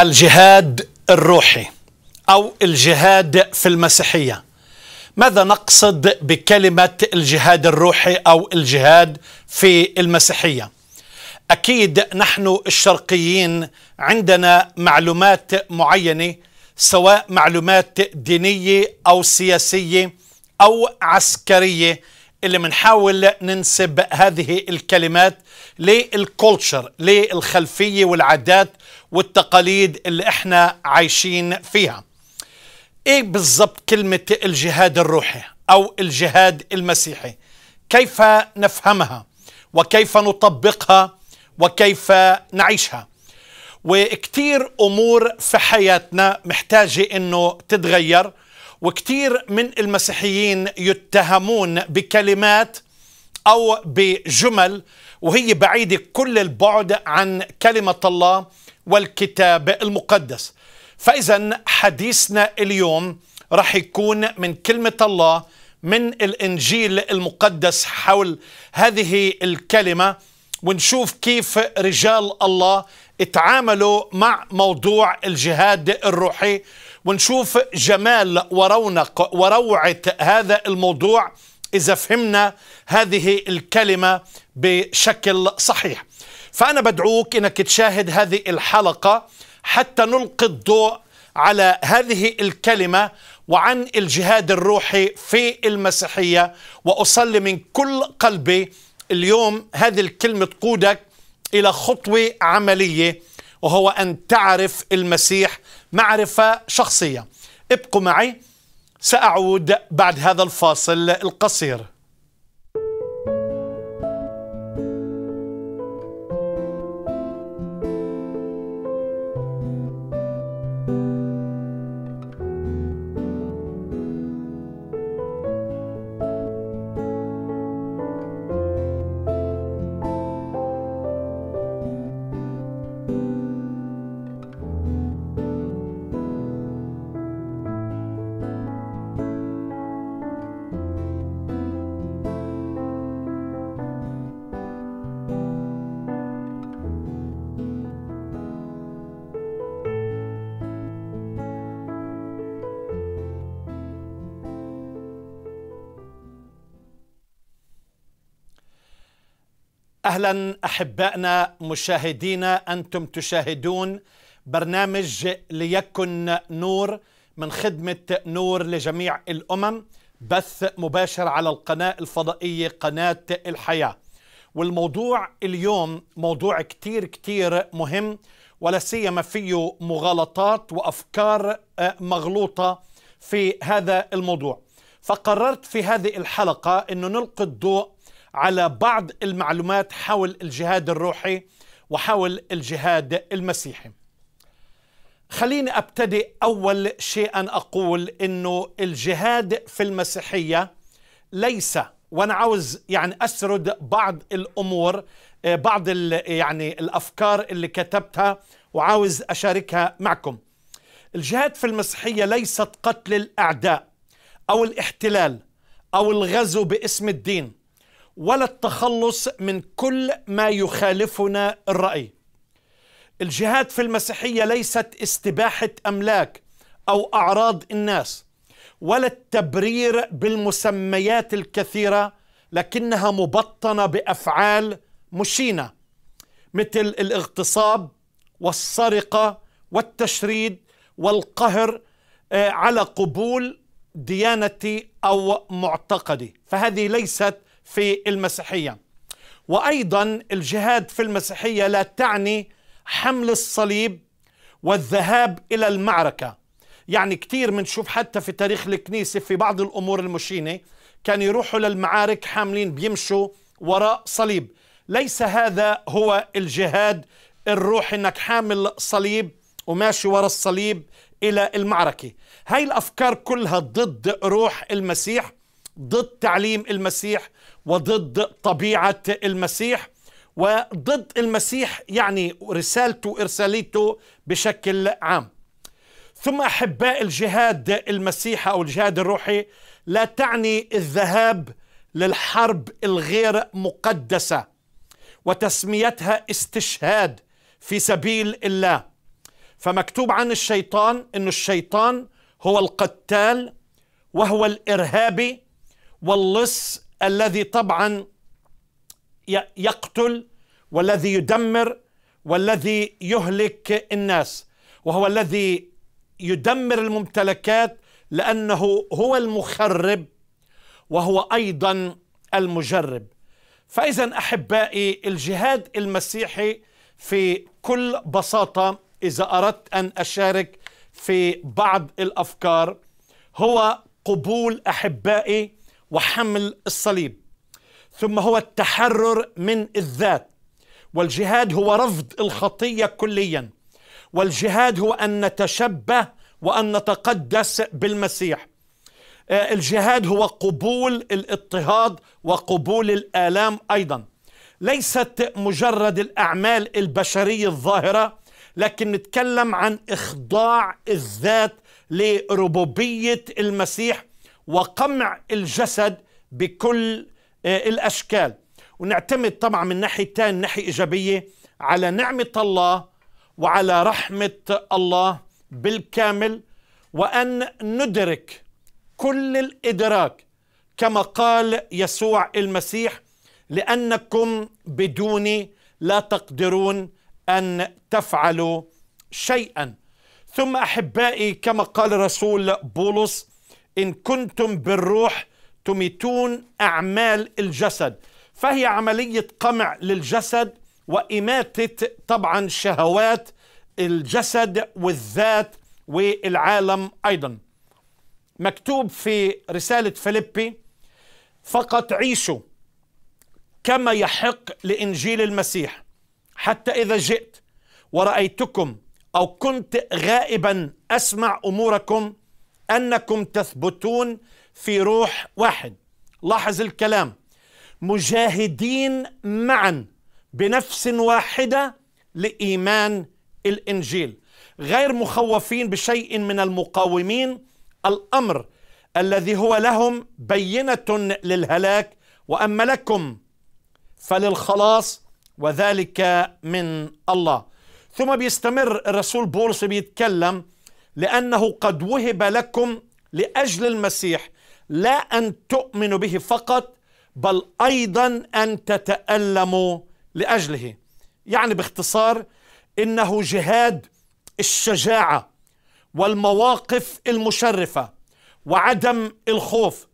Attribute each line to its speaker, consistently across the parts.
Speaker 1: الجهاد الروحي أو الجهاد في المسيحية ماذا نقصد بكلمة الجهاد الروحي أو الجهاد في المسيحية أكيد نحن الشرقيين عندنا معلومات معينة سواء معلومات دينية أو سياسية أو عسكرية اللي بنحاول ننسب هذه الكلمات للكولتشر للخلفية والعادات والتقاليد اللي احنا عايشين فيها ايه بالضبط كلمة الجهاد الروحي او الجهاد المسيحي كيف نفهمها وكيف نطبقها وكيف نعيشها وكتير امور في حياتنا محتاجة انه تتغير وكتير من المسيحيين يتهمون بكلمات او بجمل وهي بعيدة كل البعد عن كلمة الله والكتاب المقدس فإذا حديثنا اليوم رح يكون من كلمة الله من الإنجيل المقدس حول هذه الكلمة ونشوف كيف رجال الله اتعاملوا مع موضوع الجهاد الروحي ونشوف جمال ورونق وروعة هذا الموضوع إذا فهمنا هذه الكلمة بشكل صحيح فأنا بدعوك أنك تشاهد هذه الحلقة حتى نلقي الضوء على هذه الكلمة وعن الجهاد الروحي في المسيحية وأصلي من كل قلبي اليوم هذه الكلمة تقودك إلى خطوة عملية وهو أن تعرف المسيح معرفة شخصية ابقوا معي سأعود بعد هذا الفاصل القصير اهلا احبائنا مشاهدينا انتم تشاهدون برنامج ليكن نور من خدمه نور لجميع الامم بث مباشر على القناه الفضائيه قناه الحياه والموضوع اليوم موضوع كتير كتير مهم ولا سيما فيه مغالطات وافكار آه، مغلوطه في هذا الموضوع فقررت في هذه الحلقه انه نلقي الضوء على بعض المعلومات حول الجهاد الروحي وحول الجهاد المسيحي خليني ابتدئ اول شيء ان اقول انه الجهاد في المسيحيه ليس وانا عاوز يعني اسرد بعض الامور آه، بعض يعني الافكار اللي كتبتها وعاوز اشاركها معكم الجهاد في المسيحيه ليست قتل الاعداء او الاحتلال او الغزو باسم الدين ولا التخلص من كل ما يخالفنا الرأي الجهاد في المسيحية ليست استباحة أملاك أو أعراض الناس ولا التبرير بالمسميات الكثيرة لكنها مبطنة بأفعال مشينة مثل الاغتصاب والسرقة والتشريد والقهر آه، على قبول ديانتي أو معتقدي فهذه ليست في المسيحية وأيضا الجهاد في المسيحية لا تعني حمل الصليب والذهاب إلى المعركة يعني كثير بنشوف حتى في تاريخ الكنيسة في بعض الأمور المشينة كانوا يروحوا للمعارك حاملين بيمشوا وراء صليب ليس هذا هو الجهاد الروحي انك حامل صليب وماشي وراء الصليب الى المعركه هاي الافكار كلها ضد روح المسيح ضد تعليم المسيح وضد طبيعة المسيح وضد المسيح يعني رسالته وارساليته بشكل عام ثم أحباء الجهاد المسيحي أو الجهاد الروحي لا تعني الذهاب للحرب الغير مقدسة وتسميتها استشهاد في سبيل الله فمكتوب عن الشيطان أن الشيطان هو القتال وهو الإرهابي واللص الذي طبعا يقتل والذي يدمر والذي يهلك الناس وهو الذي يدمر الممتلكات لانه هو المخرب وهو ايضا المجرب فاذا احبائي الجهاد المسيحي في كل بساطه اذا اردت ان اشارك في بعض الافكار هو قبول احبائي وحمل الصليب ثم هو التحرر من الذات والجهاد هو رفض الخطيه كليا والجهاد هو ان نتشبه وان نتقدس بالمسيح آه، الجهاد هو قبول الاضطهاد وقبول الالام ايضا ليست مجرد الاعمال البشريه الظاهره لكن نتكلم عن اخضاع الذات لربوبيه المسيح وقمع الجسد بكل آه، الأشكال ونعتمد طبعا من ناحية تانية ناحية إيجابية على نعمة الله وعلى رحمة الله بالكامل وأن ندرك كل الإدراك كما قال يسوع المسيح لأنكم بدوني لا تقدرون أن تفعلوا شيئا ثم أحبائي كما قال الرسول بولس إن كنتم بالروح تميتون أعمال الجسد فهي عملية قمع للجسد وإماتة طبعا شهوات الجسد والذات والعالم أيضا مكتوب في رسالة فيليبي فقط عيشوا كما يحق لإنجيل المسيح حتى إذا جئت ورأيتكم أو كنت غائبا أسمع أموركم أنكم تثبتون في روح واحد لاحظ الكلام مجاهدين معا بنفس واحدة لإيمان الإنجيل غير مخوفين بشيء من المقاومين الأمر الذي هو لهم بينة للهلاك وأما لكم فللخلاص وذلك من الله ثم بيستمر الرسول بولس بيتكلم لأنه قد وهب لكم لأجل المسيح لا أن تؤمنوا به فقط بل أيضا أن تتألموا لأجله يعني باختصار إنه جهاد الشجاعة والمواقف المشرفة وعدم الخوف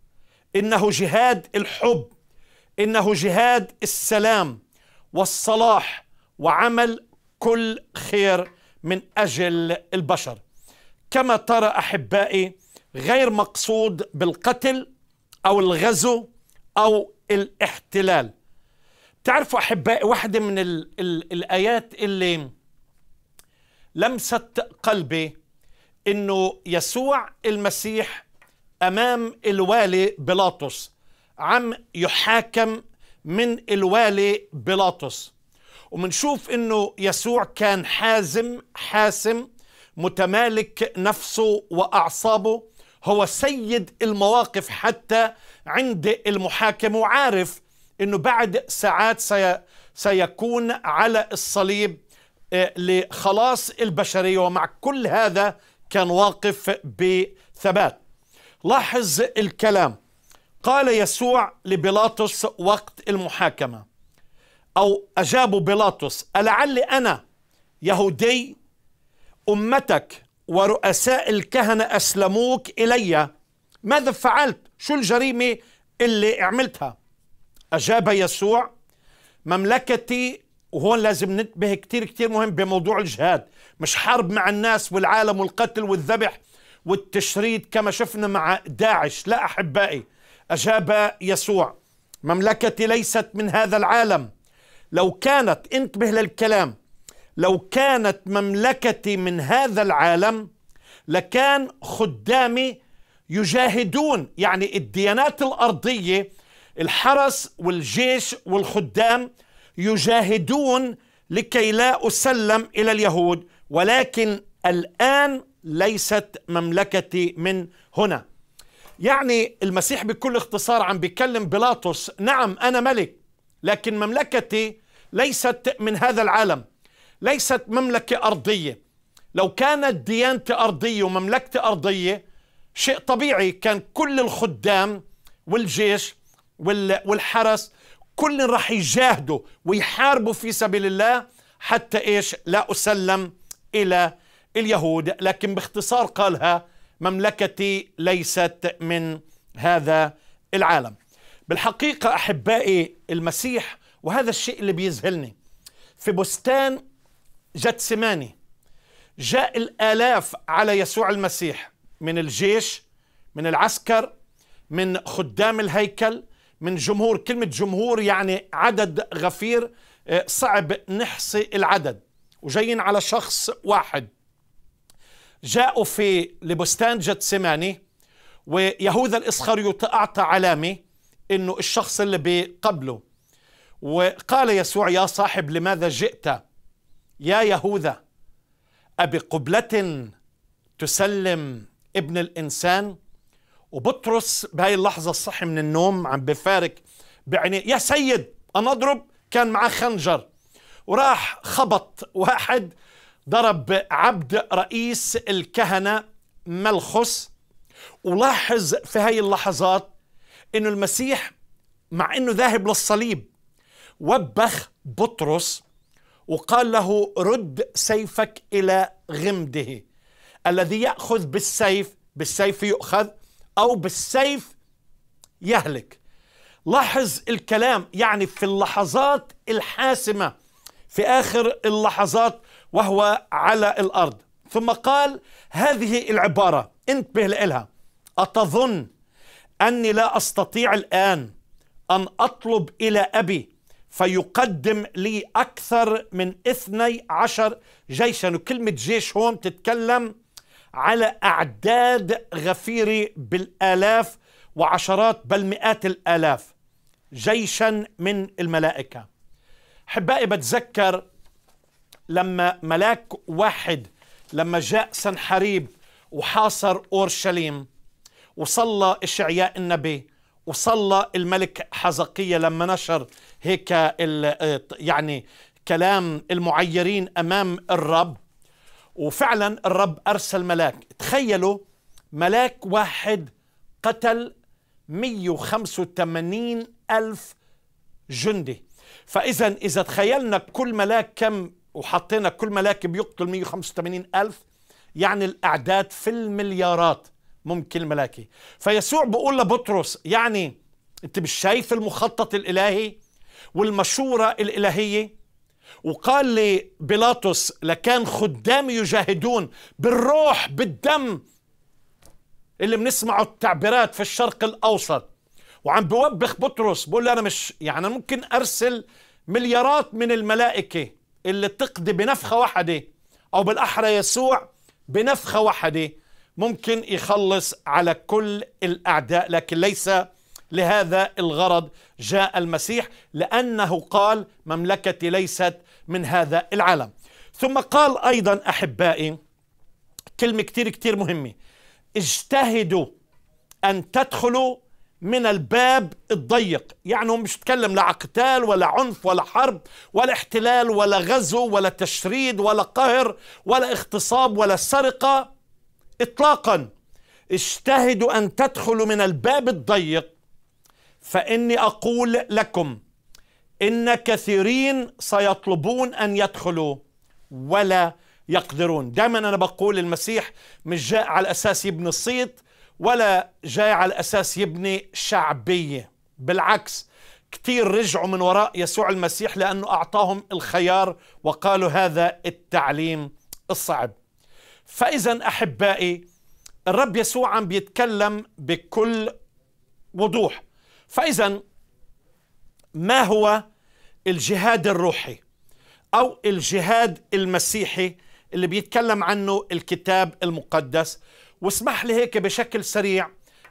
Speaker 1: إنه جهاد الحب إنه جهاد السلام والصلاح وعمل كل خير من أجل البشر كما ترى احبائي غير مقصود بالقتل او الغزو او الاحتلال تعرفوا احبائي واحده من الـ الـ الايات اللي لمست قلبي انه يسوع المسيح امام الوالي بيلاطس عم يحاكم من الوالي بيلاطس ومنشوف انه يسوع كان حازم حاسم متمالك نفسه واعصابه هو سيد المواقف حتى عند المحاكم وعارف انه بعد ساعات سي سيكون على الصليب آه، لخلاص البشريه ومع كل هذا كان واقف بثبات لاحظ الكلام قال يسوع لبيلاطس وقت المحاكمه او اجابوا بيلاطس ألعل انا يهودي أمتك ورؤساء الكهنة أسلموك إلي ماذا فعلت؟ شو الجريمة اللي عملتها؟ أجاب يسوع مملكتي وهون لازم ننتبه كتير كتير مهم بموضوع الجهاد مش حرب مع الناس والعالم والقتل والذبح والتشريد كما شفنا مع داعش لا أحبائي أجاب يسوع مملكتي ليست من هذا العالم لو كانت انتبه للكلام لو كانت مملكتي من هذا العالم لكان خدامي يجاهدون يعني الديانات الارضيه الحرس والجيش والخدام يجاهدون لكي لا اسلم الى اليهود ولكن الان ليست مملكتي من هنا يعني المسيح بكل اختصار عم بيكلم بيلاطس نعم انا ملك لكن مملكتي ليست من هذا العالم ليست مملكة أرضية لو كانت ديانتي أرضية ومملكتي أرضية شيء طبيعي كان كل الخدام والجيش والحرس كل رح يجاهدوا ويحاربوا في سبيل الله حتى إيش لا أسلم إلى اليهود لكن باختصار قالها مملكتي ليست من هذا العالم بالحقيقة أحبائي المسيح وهذا الشيء اللي بيذهلني في بستان جتسماني جاء الآلاف على يسوع المسيح من الجيش من العسكر من خدام الهيكل من جمهور كلمة جمهور يعني عدد غفير آه، صعب نحصي العدد وجايين على شخص واحد جاءوا في لبستان جتسماني ويهوذا الإسخريوط أعطى علامة أنه الشخص اللي بقبله وقال يسوع يا صاحب لماذا جئت يا يهوذا أبقبلة تسلم ابن الإنسان وبطرس بهاي اللحظة صحي من النوم عم بفارك بعينيه يا سيد أنا أضرب كان معه خنجر وراح خبط واحد ضرب عبد رئيس الكهنة ملخص ولاحظ في هاي اللحظات أنه المسيح مع أنه ذاهب للصليب وبخ بطرس وقال له رد سيفك إلى غمده الذي يأخذ بالسيف بالسيف يؤخذ أو بالسيف يهلك لاحظ الكلام يعني في اللحظات الحاسمة في آخر اللحظات وهو على الأرض ثم قال هذه العبارة انتبه لها أتظن أني لا أستطيع الآن أن أطلب إلى أبي فيقدم لي أكثر من 12 جيشا وكلمة جيش هون تتكلم على أعداد غفيرة بالآلاف وعشرات بل مئات الآلاف جيشا من الملائكة حبائي بتذكر لما ملاك واحد لما جاء سنحريب وحاصر أورشليم وصلى إشعياء النبي وصلى الملك حزقية لما نشر هيك آه، يعني كلام المعيرين أمام الرب وفعلا الرب أرسل ملاك تخيلوا ملاك واحد قتل 185 ألف جندي فإذا إذا تخيلنا كل ملاك كم وحطينا كل ملاك بيقتل 185 ألف يعني الأعداد في المليارات ممكن الملاكي فيسوع بيقول لبطرس يعني انت مش شايف المخطط الالهي والمشوره الالهيه وقال لي بيلاطس لكان خدام يجاهدون بالروح بالدم اللي بنسمعه التعبيرات في الشرق الاوسط وعم بوبخ بطرس بقول له انا مش يعني ممكن ارسل مليارات من الملائكه اللي تقضي بنفخه واحده او بالاحرى يسوع بنفخه واحده ممكن يخلص على كل الاعداء لكن ليس لهذا الغرض جاء المسيح لانه قال مملكتي ليست من هذا العالم ثم قال ايضا احبائي كلمه كتير كتير مهمه اجتهدوا ان تدخلوا من الباب الضيق يعني هو مش تكلم لا قتال ولا عنف ولا حرب ولا احتلال ولا غزو ولا تشريد ولا قهر ولا اغتصاب ولا سرقة إطلاقا اجتهدوا أن تدخلوا من الباب الضيق فإني أقول لكم إن كثيرين سيطلبون أن يدخلوا ولا يقدرون دائما أنا بقول المسيح مش جاء على أساس يبني الصيت ولا جاي على أساس يبني شعبية بالعكس كثير رجعوا من وراء يسوع المسيح لأنه أعطاهم الخيار وقالوا هذا التعليم الصعب فإذا أحبائي الرب يسوع عم بيتكلم بكل وضوح فإذا ما هو الجهاد الروحي أو الجهاد المسيحي اللي بيتكلم عنه الكتاب المقدس واسمح لي هيك بشكل سريع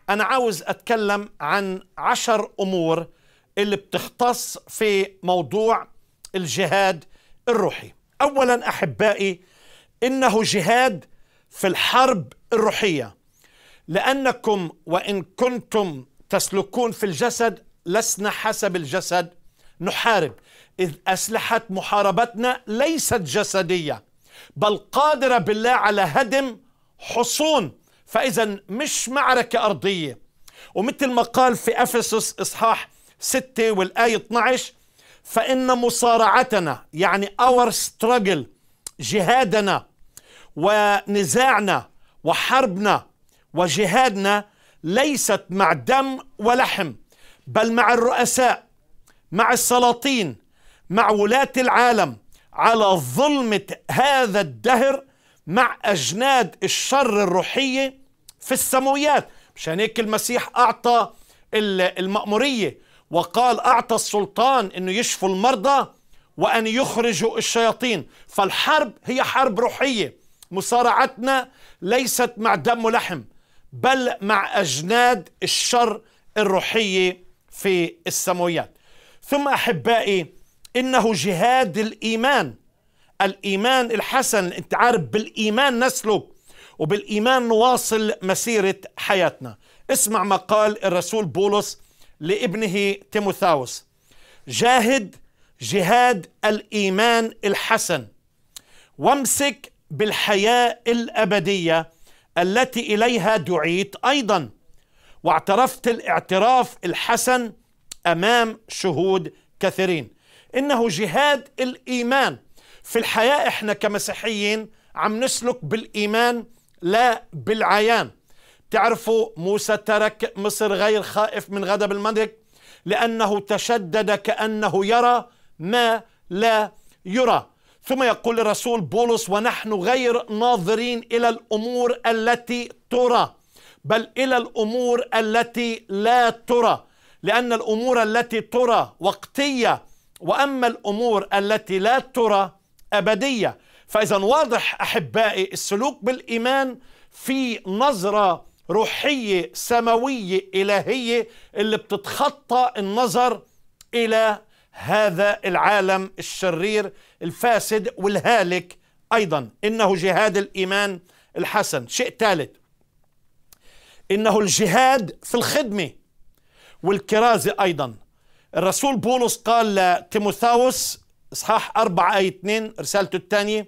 Speaker 1: أنا عاوز أتكلم عن عشر أمور اللي بتختص في موضوع الجهاد الروحي أولا أحبائي انه جهاد في الحرب الروحيه لانكم وان كنتم تسلكون في الجسد لسنا حسب الجسد نحارب اذ اسلحه محاربتنا ليست جسديه بل قادره بالله على هدم حصون فاذا مش معركه ارضيه ومثل ما قال في افسس اصحاح 6 والايه 12 فان مصارعتنا يعني اور struggle جهادنا ونزاعنا وحربنا وجهادنا ليست مع دم ولحم بل مع الرؤساء مع السلاطين مع ولاة العالم على ظلمة هذا الدهر مع أجناد الشر الروحية في السماويات مشان هيك المسيح أعطى المأمورية وقال أعطى السلطان أنه يشفوا المرضى وأن يخرجوا الشياطين فالحرب هي حرب روحية مصارعتنا ليست مع دم ولحم بل مع أجناد الشر الروحية في السماويات ثم أحبائي إنه جهاد الإيمان الإيمان الحسن أنت عارف بالإيمان نسلك وبالإيمان نواصل مسيرة حياتنا اسمع ما قال الرسول بولس لابنه تيموثاوس جاهد جهاد الايمان الحسن وامسك بالحياه الابديه التي اليها دعيت ايضا واعترفت الاعتراف الحسن امام شهود كثيرين انه جهاد الايمان في الحياه احنا كمسيحيين عم نسلك بالايمان لا بالعيان تعرفوا موسى ترك مصر غير خائف من غضب الملك لانه تشدد كانه يرى ما لا يرى ثم يقول الرسول بولس ونحن غير ناظرين الى الامور التي ترى بل الى الامور التي لا ترى لان الامور التي ترى وقتيه واما الامور التي لا ترى ابديه فاذا واضح احبائي السلوك بالايمان في نظره روحيه سماويه الهيه اللي بتتخطى النظر الى هذا العالم الشرير الفاسد والهالك ايضا انه جهاد الايمان الحسن شيء ثالث انه الجهاد في الخدمه والكرازه ايضا الرسول بولس قال لتيموثاوس اصحاح 4 اي 2 رسالته الثانيه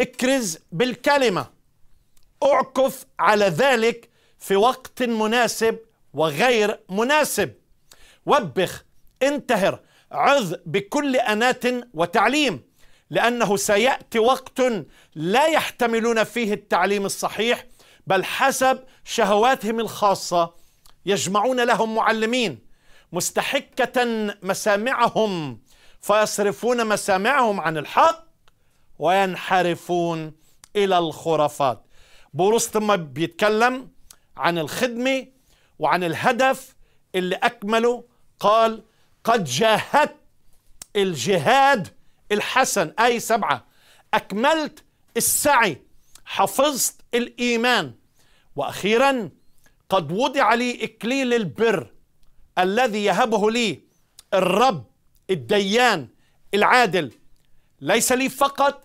Speaker 1: اكرز بالكلمه اعكف على ذلك في وقت مناسب وغير مناسب وبخ انتهر عظ بكل أناة وتعليم لأنه سيأتي وقت لا يحتملون فيه التعليم الصحيح بل حسب شهواتهم الخاصة يجمعون لهم معلمين مستحكة مسامعهم فيصرفون مسامعهم عن الحق وينحرفون إلى الخرافات ثم بيتكلم عن الخدمة وعن الهدف اللي أكمله قال قد جاهدت الجهاد الحسن آية سبعة أكملت السعي حفظت الإيمان وأخيرا قد وضع لي إكليل البر الذي يهبه لي الرب الديان العادل ليس لي فقط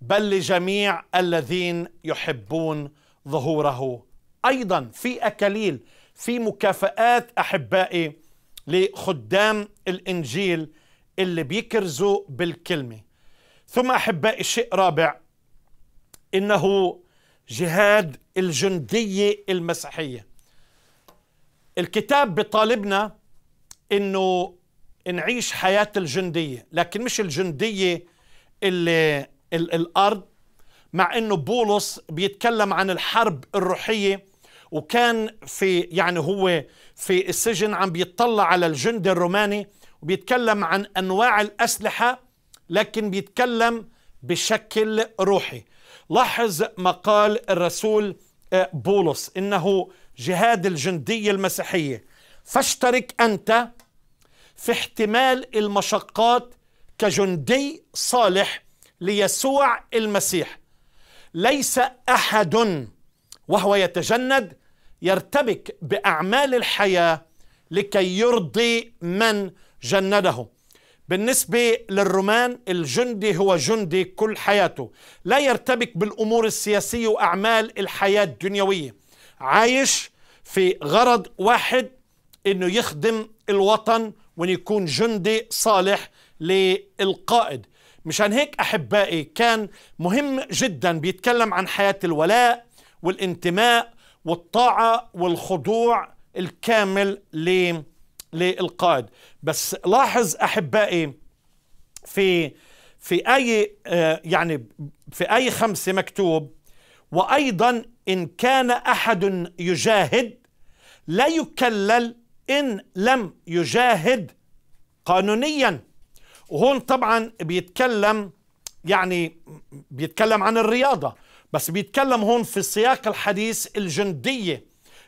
Speaker 1: بل لجميع الذين يحبون ظهوره أيضا في أكاليل في مكافآت أحبائي لخدام الإنجيل اللي بيكرزوا بالكلمة ثم أحبائي الشيء رابع إنه جهاد الجندية المسيحية الكتاب بيطالبنا إنه نعيش حياة الجندية لكن مش الجندية اللي الأرض مع إنه بولس بيتكلم عن الحرب الروحية وكان في يعني هو في السجن عم بيطلع على الجندي الروماني وبيتكلم عن انواع الاسلحه لكن بيتكلم بشكل روحي لاحظ ما قال الرسول آه، بولس انه جهاد الجنديه المسيحيه فاشترك انت في احتمال المشقات كجندي صالح ليسوع المسيح ليس احد وهو يتجند يرتبك باعمال الحياه لكي يرضي من جنده بالنسبه للرومان الجندي هو جندي كل حياته لا يرتبك بالامور السياسيه واعمال الحياه الدنيويه عايش في غرض واحد انه يخدم الوطن وان يكون جندي صالح للقائد مشان هيك احبائي كان مهم جدا بيتكلم عن حياه الولاء والانتماء والطاعة والخضوع الكامل للقائد بس لاحظ أحبائي في في اي آه، يعني في اي خمسة مكتوب وأيضا إن كان أحد يجاهد لا يكلل إن لم يجاهد قانونيا وهون طبعا بيتكلم يعني بيتكلم عن الرياضة بس بيتكلم هون في سياق الحديث الجندية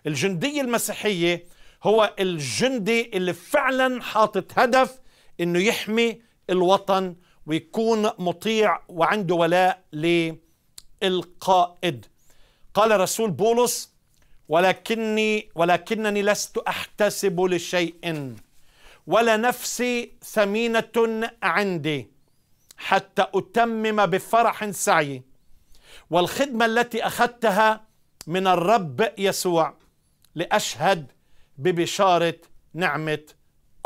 Speaker 1: الجندية المسيحية هو الجندي اللي فعلا حاطط هدف انه يحمي الوطن ويكون مطيع وعنده ولاء للقائد قال رسول بولس ولكني ولكنني لست احتسب لشيء ولا نفسي ثمينة عندي حتى أتمم بفرح سعيي والخدمة التي أخذتها من الرب يسوع لأشهد ببشارة نعمة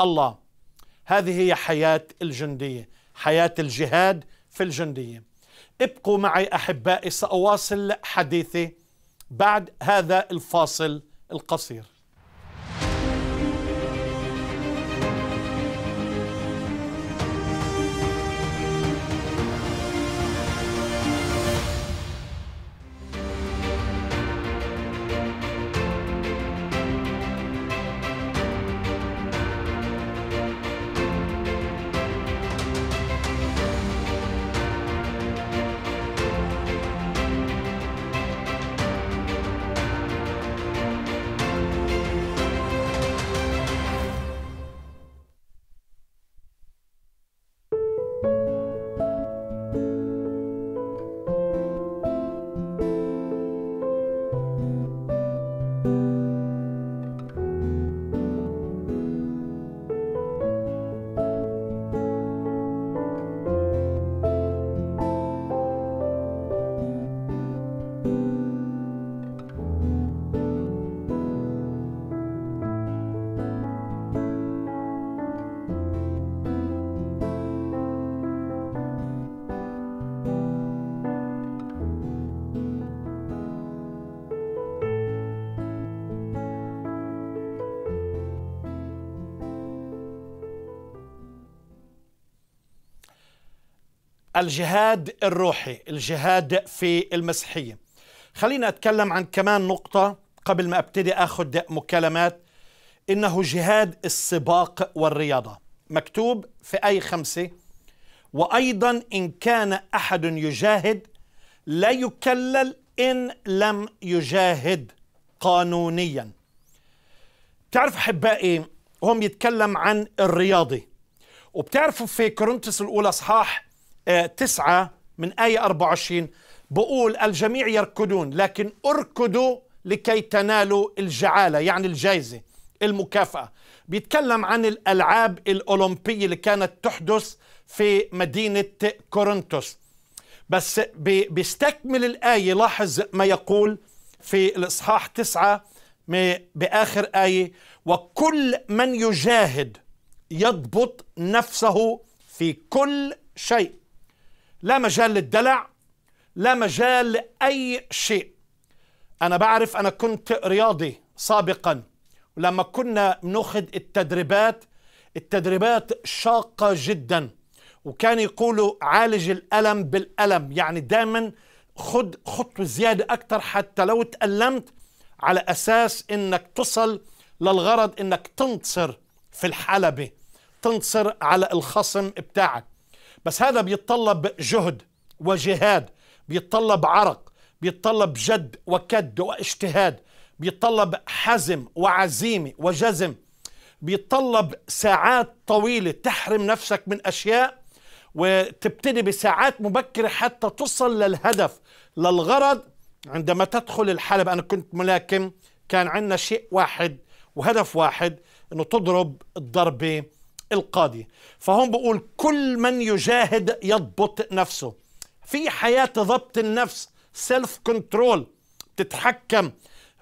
Speaker 1: الله هذه هي حياة الجندية حياة الجهاد في الجندية ابقوا معي أحبائي سأواصل حديثي بعد هذا الفاصل القصير الجهاد الروحي الجهاد في المسيحية خلينا أتكلم عن كمان نقطة قبل ما أبتدي أخذ مكالمات إنه جهاد السباق والرياضة مكتوب في أي خمسة وأيضا إن كان أحد يجاهد لا يكلل إن لم يجاهد قانونيا تعرف أحبائي هم يتكلم عن الرياضي وبتعرفوا في كورنثوس الأولى صحاح 9 آه، من آية 24 بقول الجميع يركضون لكن اركضوا لكي تنالوا الجعالة يعني الجائزة المكافأة بيتكلم عن الألعاب الأولمبية اللي كانت تحدث في مدينة كورنثوس بس بيستكمل الآية لاحظ ما يقول في الإصحاح تسعة بآخر آية وكل من يجاهد يضبط نفسه في كل شيء لا مجال للدلع لا مجال لأي شيء أنا بعرف أنا كنت رياضي سابقا ولما كنا بناخذ التدريبات التدريبات شاقة جدا وكان يقولوا عالج الألم بالألم يعني دايما خد خطوة زيادة أكثر حتى لو تألمت على أساس إنك تصل للغرض إنك تنتصر في الحلبة تنتصر على الخصم بتاعك بس هذا بيتطلب جهد وجهاد بيتطلب عرق بيتطلب جد وكد واجتهاد بيتطلب حزم وعزيمه وجزم بيتطلب ساعات طويله تحرم نفسك من اشياء وتبتدي بساعات مبكره حتى تصل للهدف للغرض عندما تدخل الحلب انا كنت ملاكم كان عندنا شيء واحد وهدف واحد انه تضرب الضربه القاضي فهم بقول كل من يجاهد يضبط نفسه في حياة ضبط النفس سيلف كنترول تتحكم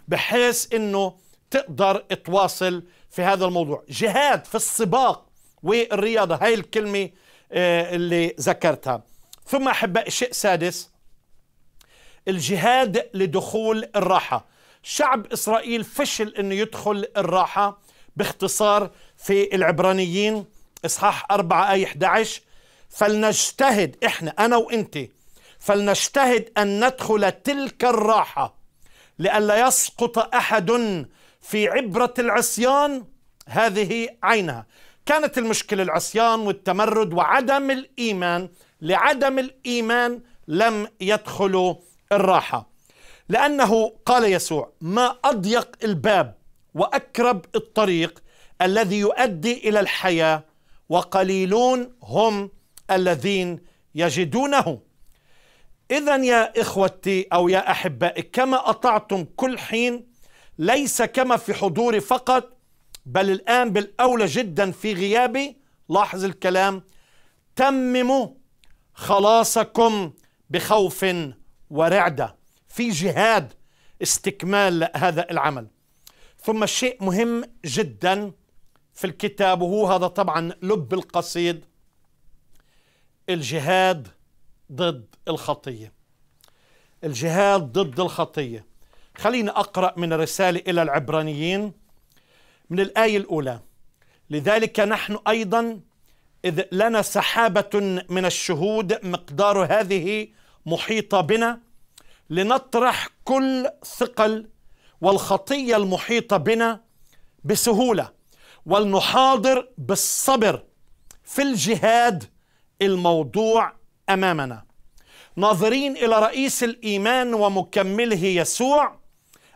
Speaker 1: بحيث انه تقدر تواصل في هذا الموضوع جهاد في السباق والرياضة هاي الكلمة آه، اللي ذكرتها ثم أحب شيء سادس الجهاد لدخول الراحة شعب إسرائيل فشل أنه يدخل الراحة باختصار في العبرانيين إصحاح 4 آية 11 فلنجتهد إحنا أنا وإنت فلنجتهد أن ندخل تلك الراحة لئلا يسقط أحد في عبرة العصيان هذه عينها كانت المشكلة العصيان والتمرد وعدم الإيمان لعدم الإيمان لم يدخلوا الراحة لأنه قال يسوع ما أضيق الباب وأكرب الطريق الذي يؤدي الى الحياه وقليلون هم الذين يجدونه اذا يا اخوتي او يا احبائي كما اطعتم كل حين ليس كما في حضوري فقط بل الان بالاولى جدا في غيابي لاحظ الكلام تمموا خلاصكم بخوف ورعده في جهاد استكمال هذا العمل ثم شيء مهم جدا في الكتاب وهو هذا طبعا لب القصيد الجهاد ضد الخطيه الجهاد ضد الخطيه خليني اقرا من الرساله الى العبرانيين من الايه الاولى لذلك نحن ايضا اذ لنا سحابه من الشهود مقدار هذه محيطه بنا لنطرح كل ثقل والخطيه المحيطه بنا بسهوله ولنحاضر بالصبر في الجهاد الموضوع امامنا ناظرين الى رئيس الايمان ومكمله يسوع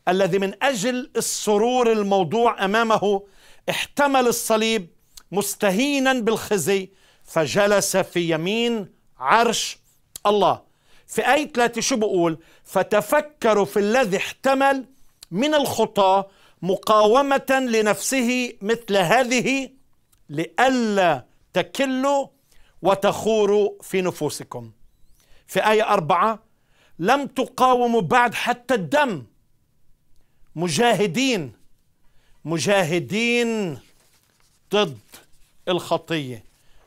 Speaker 1: الذي من اجل السرور الموضوع امامه احتمل الصليب مستهينا بالخزي فجلس في يمين عرش الله في آية 3 شو بقول فتفكروا في الذي احتمل من الخطاة مقاومة لنفسه مثل هذه لئلا تكلوا وتخوروا في نفوسكم في آية أربعة لم تقاوموا بعد حتى الدم مجاهدين مجاهدين ضد الخطية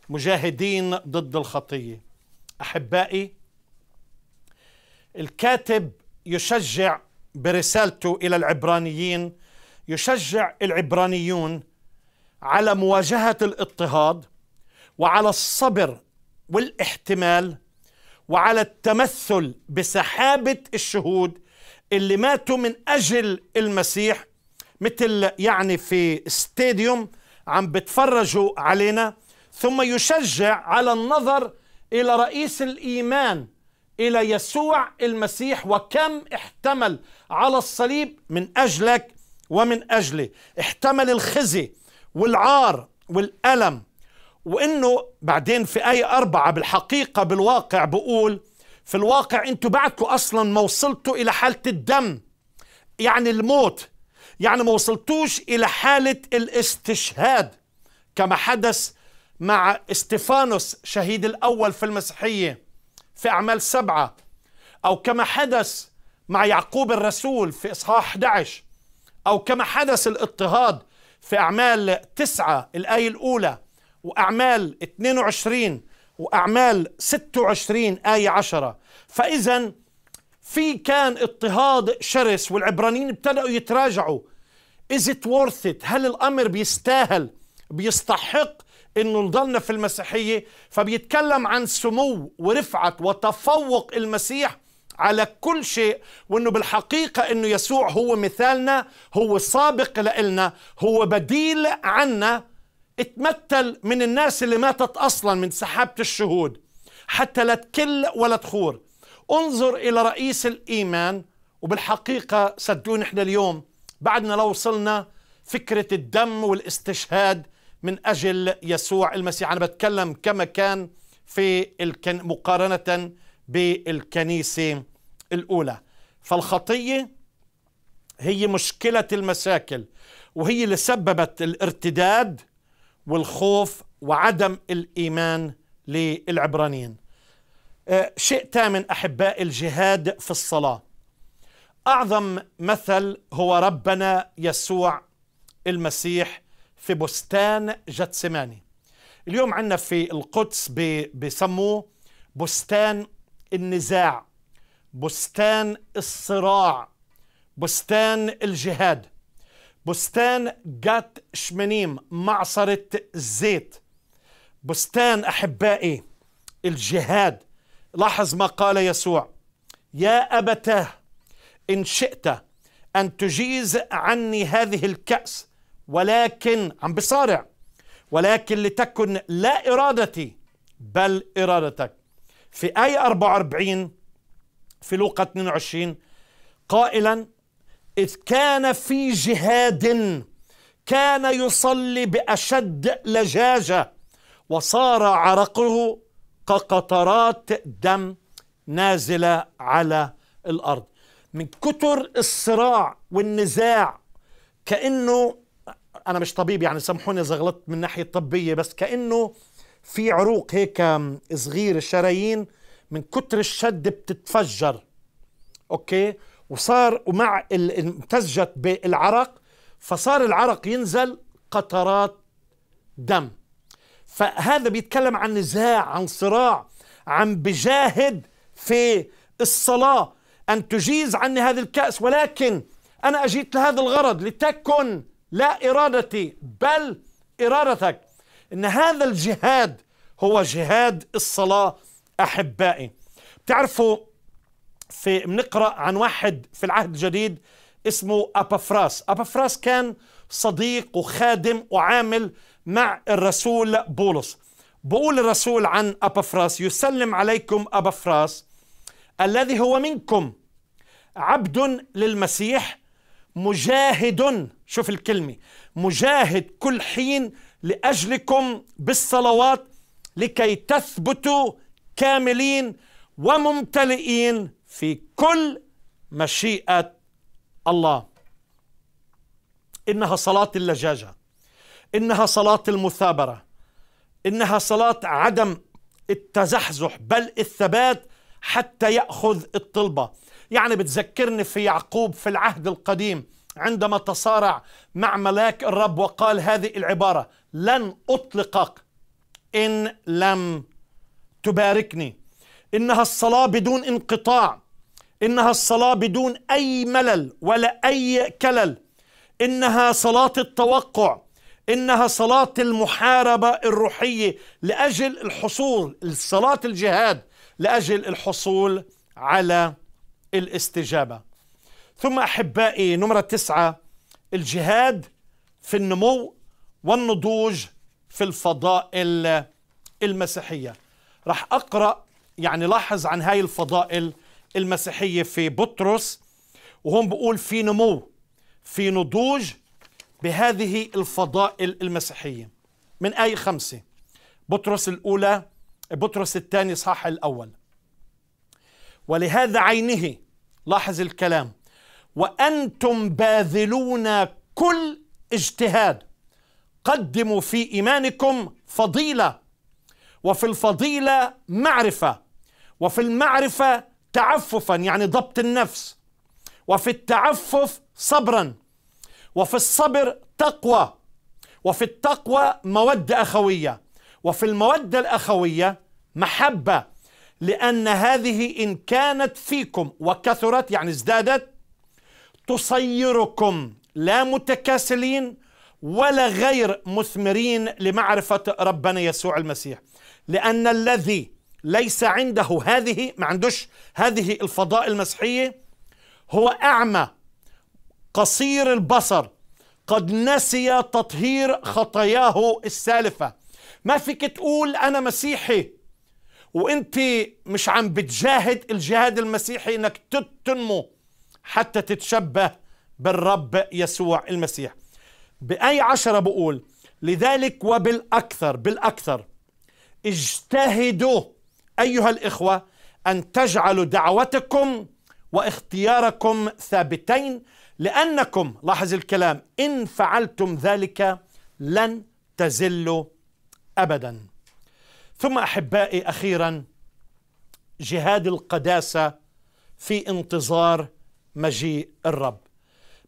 Speaker 1: مجاهدين ضد الخطية أحبائي الكاتب يشجع برسالته إلى العبرانيين يشجع العبرانيون على مواجهه الاضطهاد وعلى الصبر والاحتمال وعلى التمثل بسحابه الشهود اللي ماتوا من اجل المسيح مثل يعني في استاديوم عم بتفرجوا علينا ثم يشجع على النظر الى رئيس الايمان الى يسوع المسيح وكم احتمل على الصليب من اجلك ومن أجله احتمل الخزي والعار والألم وإنه بعدين في اي أربعة بالحقيقة بالواقع بقول في الواقع أنتوا بعدتوا أصلا ما وصلتوا إلى حالة الدم يعني الموت يعني ما وصلتوش إلى حالة الاستشهاد كما حدث مع استيفانوس شهيد الأول في المسيحية في أعمال سبعة أو كما حدث مع يعقوب الرسول في إصحاح 11 أو كما حدث الاضطهاد في أعمال تسعة الآية الأولى وأعمال 22 وأعمال 26 آية 10 فإذا في كان اضطهاد شرس والعبرانيين ابتدأوا يتراجعوا Is it worth it؟ هل الأمر بيستاهل بيستحق انه نضلنا في المسيحيه فبيتكلم عن سمو ورفعه وتفوق المسيح على كل شيء وانه بالحقيقه انه يسوع هو مثالنا هو سابق لنا هو بديل عنا اتمثل من الناس اللي ماتت اصلا من سحابه الشهود حتى لا تكل ولا تخور انظر الى رئيس الايمان وبالحقيقه صدقوني احنا اليوم بعدنا لو وصلنا فكره الدم والاستشهاد من اجل يسوع المسيح انا بتكلم كما كان في مقارنه بالكنيسه الاولى فالخطيه هي مشكله المشاكل وهي اللي سببت الارتداد والخوف وعدم الايمان للعبرانيين آه، شيء ثامن احباء الجهاد في الصلاه اعظم مثل هو ربنا يسوع المسيح في بستان جتسماني اليوم عندنا في القدس بسموه بستان النزاع بستان الصراع بستان الجهاد بستان جات شمنيم معصرة الزيت بستان أحبائي الجهاد لاحظ ما قال يسوع يا أبتاه إن شئت أن تجيز عني هذه الكأس ولكن عم بصارع ولكن لتكن لا إرادتي بل إرادتك في آية 44 في لوقا 22 قائلا إذ كان في جهاد كان يصلي بأشد لجاجة وصار عرقه كقطرات دم نازلة على الأرض من كتر الصراع والنزاع كأنه أنا مش طبيب يعني سامحوني إذا غلطت من ناحية طبية بس كأنه في عروق هيك صغير الشرايين من كتر الشد بتتفجر اوكي وصار ومع امتزجت بالعرق فصار العرق ينزل قطرات دم فهذا بيتكلم عن نزاع عن صراع عن بجاهد في الصلاة أن تجيز عني هذا الكأس ولكن أنا أجيت لهذا الغرض لتكن لا إرادتي بل إرادتك ان هذا الجهاد هو جهاد الصلاه احبائي بتعرفوا في بنقرا عن واحد في العهد الجديد اسمه ابافراس ابافراس كان صديق وخادم وعامل مع الرسول بولس بقول الرسول عن ابافراس يسلم عليكم ابافراس الذي هو منكم عبد للمسيح مجاهد شوف الكلمه مجاهد كل حين لأجلكم بالصلوات لكي تثبتوا كاملين وممتلئين في كل مشيئة الله إنها صلاة اللجاجة إنها صلاة المثابرة إنها صلاة عدم التزحزح بل الثبات حتى يأخذ الطلبة يعني بتذكرني في يعقوب في العهد القديم عندما تصارع مع ملاك الرب وقال هذه العبارة لن أطلقك إن لم تباركني إنها الصلاة بدون انقطاع إنها الصلاة بدون أي ملل ولا أي كلل إنها صلاة التوقع إنها صلاة المحاربة الروحية لأجل الحصول صلاة الجهاد لأجل الحصول على الاستجابة ثم أحبائي نمرة تسعة الجهاد في النمو والنضوج في الفضائل المسيحية راح أقرأ يعني لاحظ عن هاي الفضائل المسيحية في بطرس وهم بقول في نمو في نضوج بهذه الفضائل المسيحية من آية خمسة بطرس الأولى بطرس الثاني صح الأول ولهذا عينه لاحظ الكلام وأنتم باذلون كل اجتهاد قدموا في إيمانكم فضيلة وفي الفضيلة معرفة وفي المعرفة تعففا يعني ضبط النفس وفي التعفف صبرا وفي الصبر تقوى وفي التقوى مودة أخوية وفي المودة الأخوية محبة لأن هذه إن كانت فيكم وكثرت يعني ازدادت تصيركم لا متكاسلين ولا غير مثمرين لمعرفة ربنا يسوع المسيح لأن الذي ليس عنده هذه ما عندوش هذه الفضاء المسيحية هو أعمى قصير البصر قد نسي تطهير خطاياه السالفة ما فيك تقول أنا مسيحي وانت مش عم بتجاهد الجهاد المسيحي انك تنمو حتى تتشبه بالرب يسوع المسيح بأي عشرة بقول لذلك وبالأكثر بالأكثر اجتهدوا أيها الإخوة أن تجعلوا دعوتكم واختياركم ثابتين لأنكم لاحظ الكلام إن فعلتم ذلك لن تزلوا أبدا ثم أحبائي أخيرا جهاد القداسة في انتظار مجيء الرب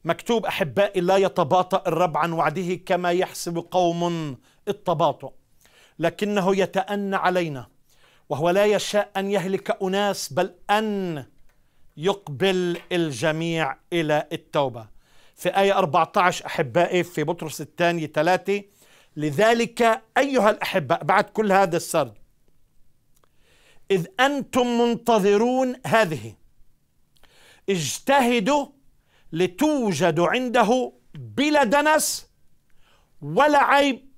Speaker 1: مكتوب احبائي لا يتباطا الرب عن وعده كما يحسب قوم التباطؤ لكنه يتأنى علينا وهو لا يشاء أن يهلك أناس بل أن يقبل الجميع إلى التوبة في آية 14 أحبائي في بطرس الثاني ثلاثه لذلك أيها الأحباء بعد كل هذا السرد إذ أنتم منتظرون هذه اجتهدوا لتوجد عنده بلا دنس ولا عيب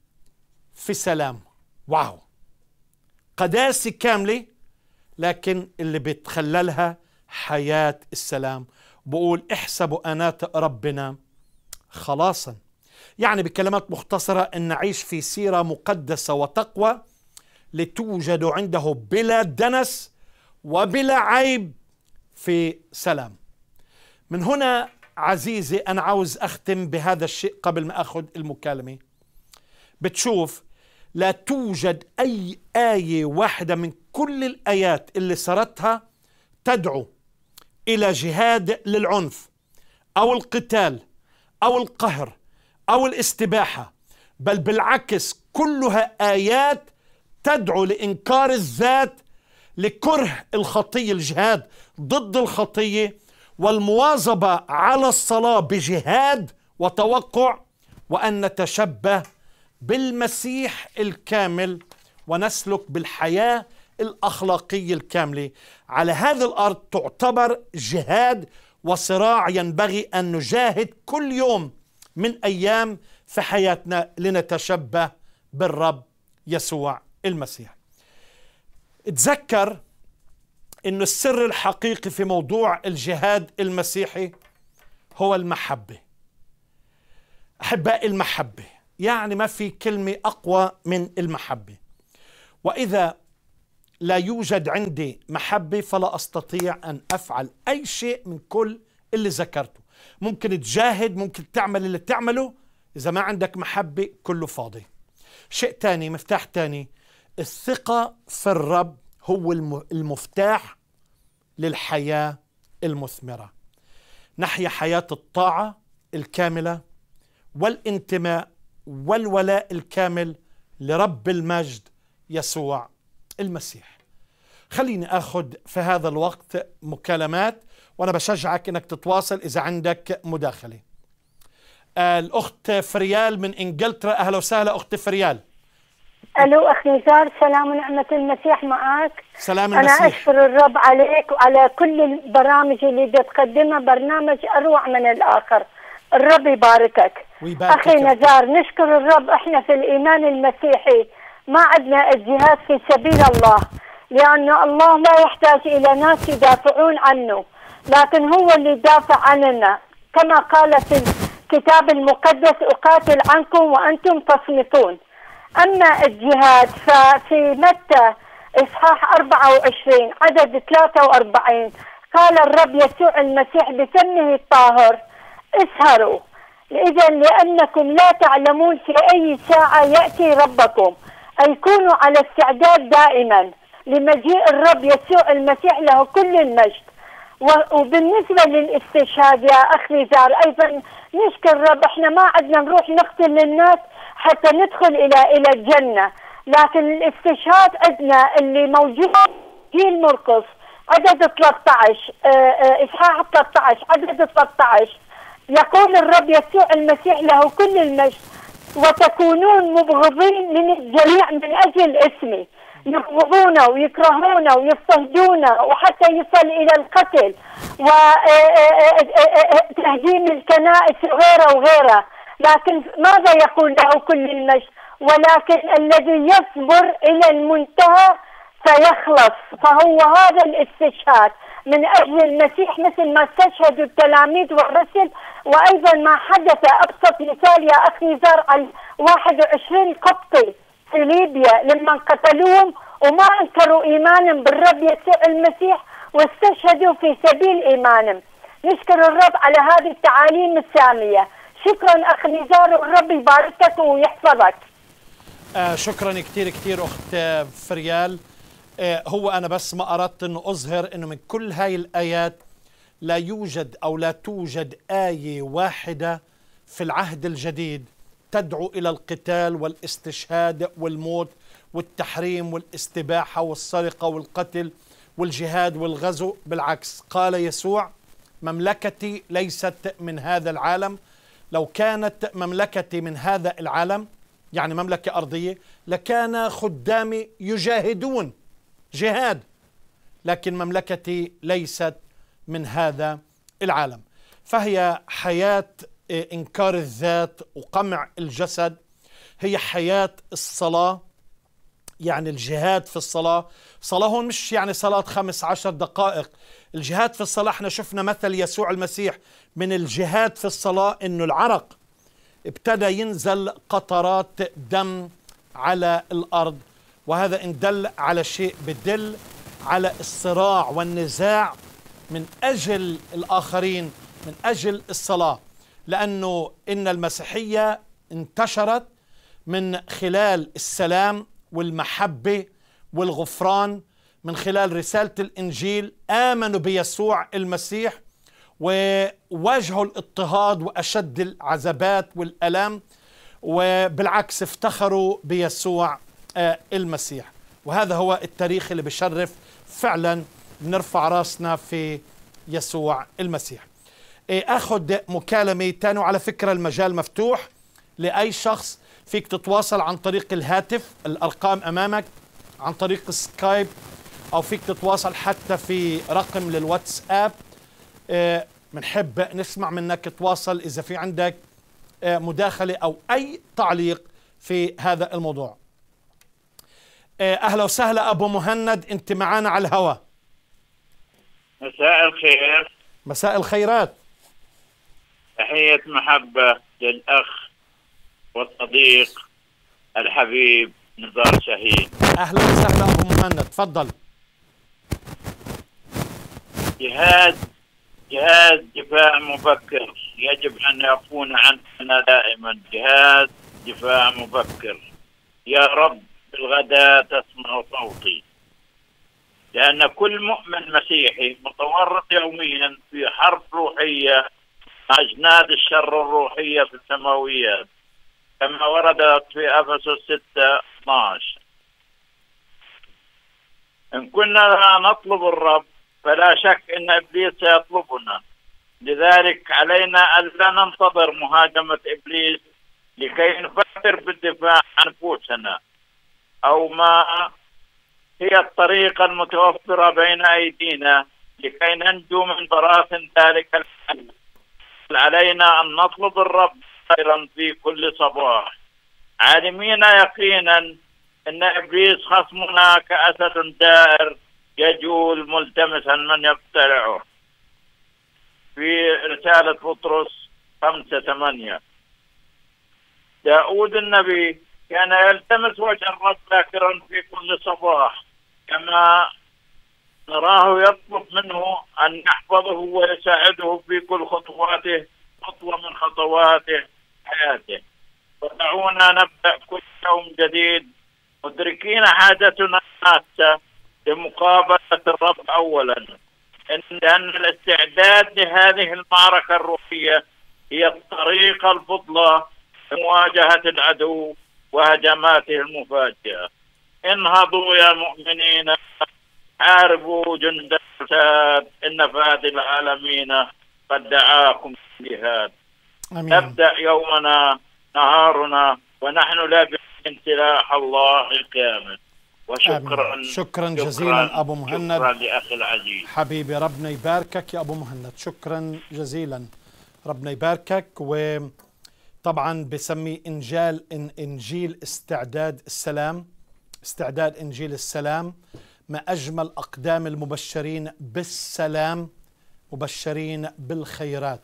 Speaker 1: في سلام واو قداسة كاملة لكن اللي بتخللها حياة السلام بقول احسبوا أنات ربنا خلاصا يعني بكلمات مختصرة أن نعيش في سيرة مقدسة وتقوى لتوجد عنده بلا دنس وبلا عيب في سلام من هنا عزيزي أنا عاوز أختم بهذا الشيء قبل ما أخذ المكالمة بتشوف لا توجد أي آية واحدة من كل الآيات اللي سردتها تدعو إلى جهاد للعنف أو القتال أو القهر أو الاستباحة بل بالعكس كلها آيات تدعو لإنكار الذات لكره الخطية الجهاد ضد الخطية والمواظبة على الصلاة بجهاد وتوقع وأن نتشبه بالمسيح الكامل ونسلك بالحياة الأخلاقية الكاملة على هذه الأرض تعتبر جهاد وصراع ينبغي أن نجاهد كل يوم من أيام في حياتنا لنتشبه بالرب يسوع المسيح تذكر أن السر الحقيقي في موضوع الجهاد المسيحي هو المحبة أحباء المحبة يعني ما في كلمة أقوى من المحبة وإذا لا يوجد عندي محبة فلا أستطيع أن أفعل أي شيء من كل اللي ذكرته ممكن تجاهد ممكن تعمل اللي تعمله إذا ما عندك محبة كله فاضي شيء تاني مفتاح تاني الثقة في الرب هو المفتاح للحياه المثمره نحيا حياه الطاعه الكامله والانتماء والولاء الكامل لرب المجد يسوع المسيح خليني اخذ في هذا الوقت مكالمات وانا بشجعك انك تتواصل اذا عندك مداخله الاخت فريال من انجلترا اهلا وسهلا اخت فريال الو
Speaker 2: اخ نزار سلام ونعمه المسيح معك
Speaker 1: سلام المسيح انا
Speaker 2: اشكر الرب عليك وعلى كل البرامج اللي بتقدمها برنامج اروع من الاخر الرب يباركك ويباركك اخي نزار نشكر الرب احنا في الايمان المسيحي ما عندنا الجهاد في سبيل الله لأن الله لا يحتاج إلى ناس يدافعون عنه لكن هو اللي دافع عننا كما قال في الكتاب المقدس أقاتل عنكم وأنتم تصمتون أما الجهاد ففي متى إصحاح 24 عدد 43 قال الرب يسوع المسيح بسمه الطاهر اسهروا إذا لأنكم لا تعلمون في أي ساعة يأتي ربكم أي كونوا على استعداد دائما لمجيء الرب يسوع المسيح له كل المجد وبالنسبة للاستشهاد يا أخي زار أيضا نشكر الرب احنا ما عدنا نروح نقتل الناس حتى ندخل الى الى الجنه لكن الاستشهاد عندنا اللي موجود في مرقص عدد 13 آه، آه، اصحاح 13 عدد 13 يقول الرب يسوع المسيح له كل المجد وتكونون مبغضين من الجميع من اجل اسمي يبغضونه ويكرهونه ويضطهدونه وحتى يصل الى القتل وتهديم آه، الكنائس وغيره وغيره لكن ماذا يقول له كل المجد ولكن الذي يصبر إلى المنتهى سيخلص فهو هذا الاستشهاد من أجل المسيح مثل ما استشهدوا التلاميذ والرسل وأيضا ما حدث أبسط مثال يا أخي زرع 21 قبطي في ليبيا لما قتلوهم وما انكروا إيمانهم بالرب يسوع المسيح واستشهدوا في سبيل إيمانهم نشكر الرب على هذه التعاليم السامية شكرا اخ نزار والرب يباركك ويحفظك
Speaker 1: آه شكرا كثير كثير اخت آه، فريال آه هو انا بس ما اردت انه اظهر انه من كل هاي الايات لا يوجد او لا توجد ايه واحده في العهد الجديد تدعو الى القتال والاستشهاد والموت والتحريم والاستباحه والسرقه والقتل والجهاد والغزو بالعكس قال يسوع مملكتي ليست من هذا العالم لو كانت مملكتي من هذا العالم يعني مملكة أرضية لكان خدامي يجاهدون جهاد لكن مملكتي ليست من هذا العالم فهي حياة آه، إنكار الذات وقمع الجسد هي حياة الصلاة يعني الجهاد في الصلاة صلاة هون مش يعني صلاة خمس عشر دقائق الجهاد في الصلاة احنا شفنا مثل يسوع المسيح من الجهاد في الصلاة انه العرق ابتدى ينزل قطرات دم على الأرض وهذا إن دل على شيء بدل على الصراع والنزاع من أجل الآخرين من أجل الصلاة لأنه إن المسيحية انتشرت من خلال السلام والمحبة والغفران من خلال رسالة الإنجيل آمنوا بيسوع المسيح وواجهوا الاضطهاد وأشد العذابات والألام وبالعكس افتخروا بيسوع آه، المسيح وهذا هو التاريخ اللي بشرف فعلا نرفع راسنا في يسوع المسيح إيه، اخذ مكالمه تاني وعلى فكره المجال مفتوح لاي شخص فيك تتواصل عن طريق الهاتف الارقام امامك عن طريق سكايب او فيك تتواصل حتى في رقم للواتساب بنحب آه، نسمع منك تواصل اذا في عندك آه، مداخله او اي تعليق في هذا الموضوع آه، اهلا وسهلا ابو مهند انت معانا على الهوا
Speaker 3: مساء الخير
Speaker 1: مساء الخيرات
Speaker 3: تحية محبة للأخ والصديق الحبيب نزار شاهين أهلا وسهلا أبو مهند تفضل جهاد جهاز دفاع مبكر يجب أن يكون عندنا دائما جهاز دفاع مبكر يا رب بالغداء تسمع صوتي لأن كل مؤمن مسيحي متورط يوميا في حرب روحية أجناد الشر الروحية في السماويات كما وردت في أفسس 6 12 إن كنا نطلب الرب فلا شك ان ابليس سيطلبنا لذلك علينا الا ننتظر مهاجمه ابليس لكي نفكر بالدفاع عن انفسنا او ما هي الطريقه المتوفره بين ايدينا لكي ننجو من براثن ذلك الحل علينا ان نطلب الرب خيرا في كل صباح عالمين يقينا ان ابليس خصمنا كاسد دائر يجول ملتمسا من يقتلعه في رسالة بطرس خمسة ثمانية داود النبي كان يلتمس وجه الرب ذاكرا في كل صباح كما نراه يطلب منه أن يحفظه ويساعده في كل خطواته خطوة من خطواته حياته ودعونا نبدأ كل يوم جديد مدركين حاجتنا الماسة لمقابله الرب اولا ان الاستعداد لهذه المعركه الروحيه هي الطريقه الفضلى لمواجهه العدو وهجماته المفاجئه انهضوا يا مؤمنين حاربوا جند الفساد ان فهد العالمين قد دعاكم للجهاد نبدا يومنا نهارنا ونحن لابسين سلاح الله الكامل وشكرا آمين. شكرا جزيلا شكراً ابو مهند شكرا لاخي العزيز
Speaker 1: حبيبي ربنا يباركك يا ابو مهند شكرا جزيلا ربنا يباركك وطبعا بسمي انجال إن انجيل استعداد السلام استعداد انجيل السلام ما اجمل اقدام المبشرين بالسلام مبشرين بالخيرات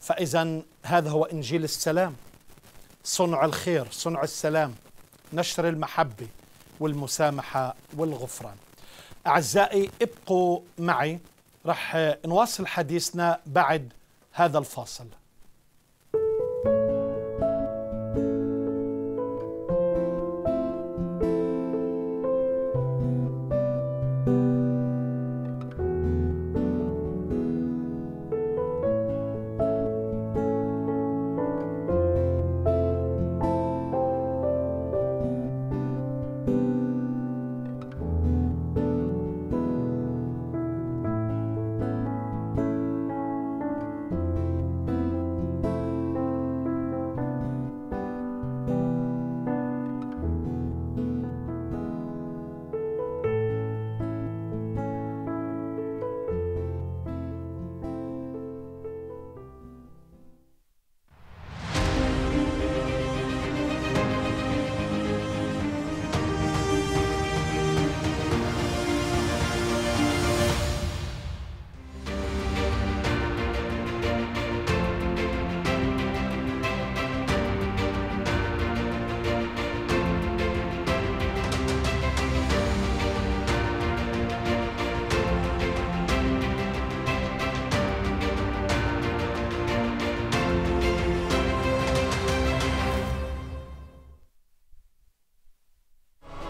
Speaker 1: فاذا هذا هو انجيل السلام صنع الخير صنع السلام نشر المحبه والمسامحة والغفران أعزائي ابقوا معي رح نواصل حديثنا بعد هذا الفاصل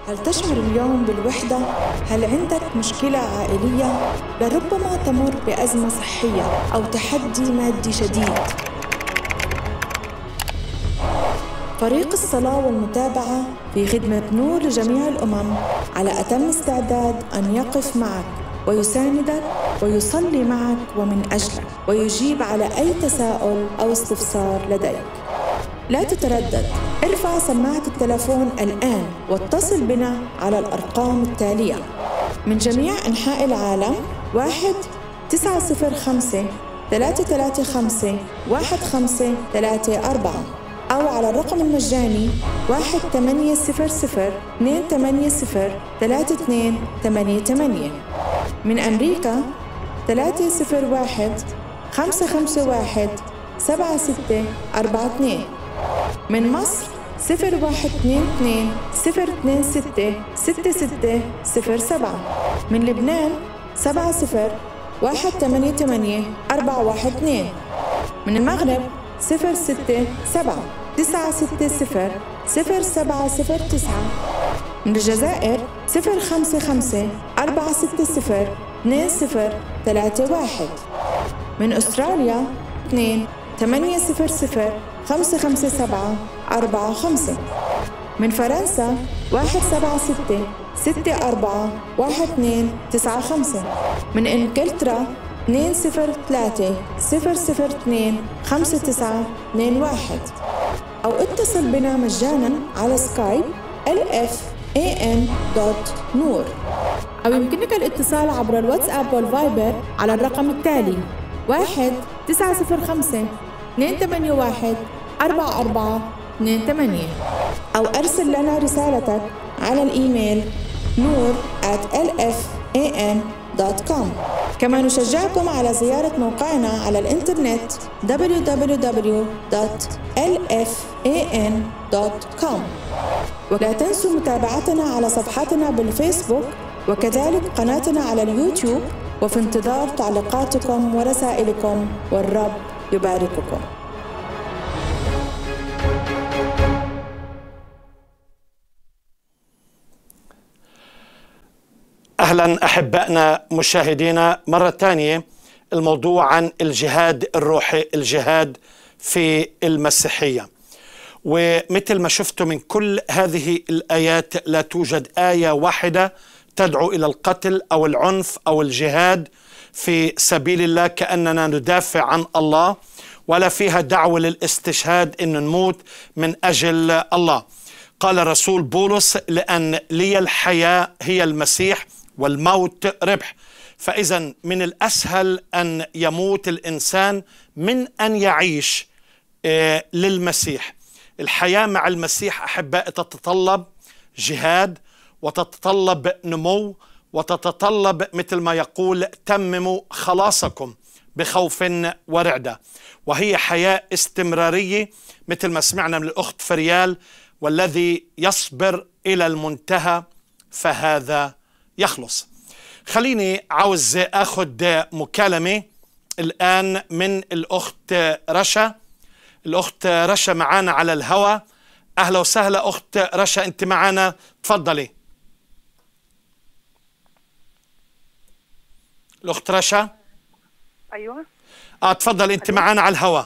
Speaker 4: هل تشعر اليوم بالوحدة؟ هل عندك مشكلة عائلية؟ لربما تمر بأزمة صحية أو تحدي مادي شديد. فريق الصلاة والمتابعة في خدمة نور لجميع الأمم على أتم استعداد أن يقف معك ويساندك ويصلي معك ومن أجلك ويجيب على أي تساؤل أو استفسار لديك. لا تتردد ارفع سماعة التلفون الآن واتصل بنا على الأرقام التالية من جميع أنحاء العالم واحد تسعة صفر خمسة ثلاثة ثلاثة خمسة واحد خمسة ثلاثة أربعة أو على الرقم المجاني واحد ثمانية صفر صفر اثنين ثمانية صفر ثلاثة اثنين ثمانية ثمانية من أمريكا ثلاثة صفر واحد خمسة خمسة واحد سبعة ستة أربعة اثنين من مصر صفر واحد اثنين اثنين صفر اثنين ستة ستة ستة صفر سبعة من لبنان سبعة صفر واحد ثمانية ثمانية أربعة واحد اثنين من المغرب صفر ستة سبعة تسعة ستة صفر صفر سبعة صفر تسعة من الجزائر صفر خمسة خمسة أربعة ستة صفر اثنين صفر ثلاثة واحد من أستراليا اثنين ثمانية صفر صفر خمسة خمسة سبعة أربعة خمسة من فرنسا واحد سبعة ستة ستة أربعة واحد اثنين تسعة خمسة من إنجلترا اثنين صفر ثلاثة صفر صفر اثنين خمسة تسعة اثنين واحد أو اتصل بنا مجانا على سكايب نور أو يمكنك الاتصال عبر الواتساب والفايبر على الرقم التالي واحد تسعة صفر خمسة 281 4428 2 8 أو أرسل لنا رسالتك على الإيميل نور at lfan.com كما نشجعكم على زيارة موقعنا على الإنترنت www.lfan.com ولا تنسوا متابعتنا على صفحتنا بالفيسبوك وكذلك قناتنا على اليوتيوب وفي انتظار تعليقاتكم ورسائلكم والرب يبارككم
Speaker 1: اهلا احبائنا مشاهدينا مره ثانيه الموضوع عن الجهاد الروحي الجهاد في المسيحيه ومثل ما شفتوا من كل هذه الايات لا توجد ايه واحده تدعو الى القتل او العنف او الجهاد في سبيل الله كاننا ندافع عن الله ولا فيها دعوه للاستشهاد ان نموت من اجل الله قال رسول بولس لأن لي الحياة هي المسيح والموت ربح فإذا من الأسهل أن يموت الإنسان من أن يعيش آه، للمسيح الحياة مع المسيح أحبائي تتطلب جهاد وتتطلب نمو وتتطلب مثل ما يقول تمموا خلاصكم بخوف ورعدة وهي حياة استمرارية مثل ما سمعنا من الأخت فريال والذي يصبر إلى المنتهى فهذا يخلص خليني عاوز اخد مكالمة الان من الاخت رشا الاخت رشا معانا على الهوا اهلا وسهلا اخت رشا انت معانا تفضلي الاخت رشا ايوه اه تفضل انت أيوة. معانا على الهوا